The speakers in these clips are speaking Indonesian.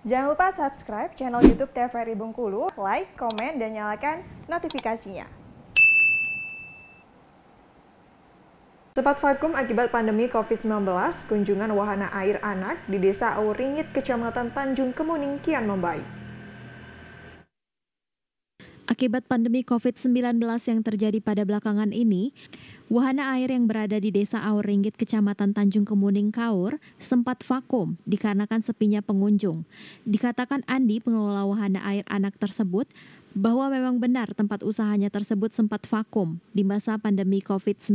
Jangan lupa subscribe channel YouTube TVRI Bengkulu, like, komen, dan nyalakan notifikasinya. Sempat vakum akibat pandemi COVID-19, kunjungan wahana air anak di Desa Auringit, Kecamatan Tanjung Kemuning kian membaik. Akibat pandemi COVID-19 yang terjadi pada belakangan ini, wahana air yang berada di Desa Aur Kecamatan Tanjung Kemuning, Kaur, sempat vakum dikarenakan sepinya pengunjung. Dikatakan Andi, pengelola wahana air anak tersebut, bahwa memang benar tempat usahanya tersebut sempat vakum di masa pandemi COVID-19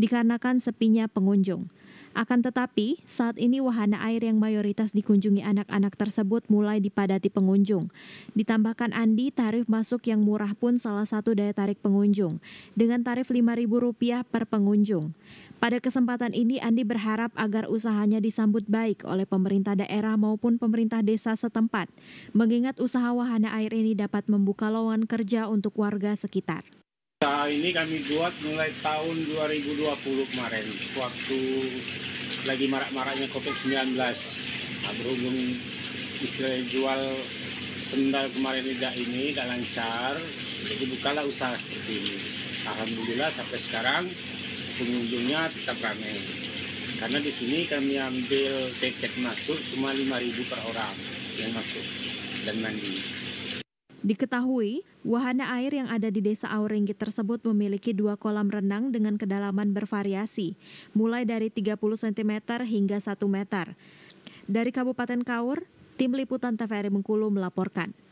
dikarenakan sepinya pengunjung. Akan tetapi, saat ini wahana air yang mayoritas dikunjungi anak-anak tersebut mulai dipadati pengunjung. Ditambahkan Andi, tarif masuk yang murah pun salah satu daya tarik pengunjung, dengan tarif Rp5.000 per pengunjung. Pada kesempatan ini, Andi berharap agar usahanya disambut baik oleh pemerintah daerah maupun pemerintah desa setempat, mengingat usaha wahana air ini dapat membuka lowongan kerja untuk warga sekitar. Usaha ini kami buat mulai tahun 2020 kemarin, waktu lagi marak-maraknya COVID-19. Nah, berhubung istilah jual sendal kemarin tidak ini tidak lancar, jadi bukalah usaha seperti ini. Alhamdulillah sampai sekarang pengunjungnya tetap ramai. Karena di sini kami ambil tiket masuk cuma 5.000 per orang yang masuk dan mandi. Diketahui, wahana air yang ada di Desa Auringgi tersebut memiliki dua kolam renang dengan kedalaman bervariasi, mulai dari 30 cm hingga 1 meter. Dari Kabupaten Kaur, Tim Liputan TVRI Mengkulu melaporkan.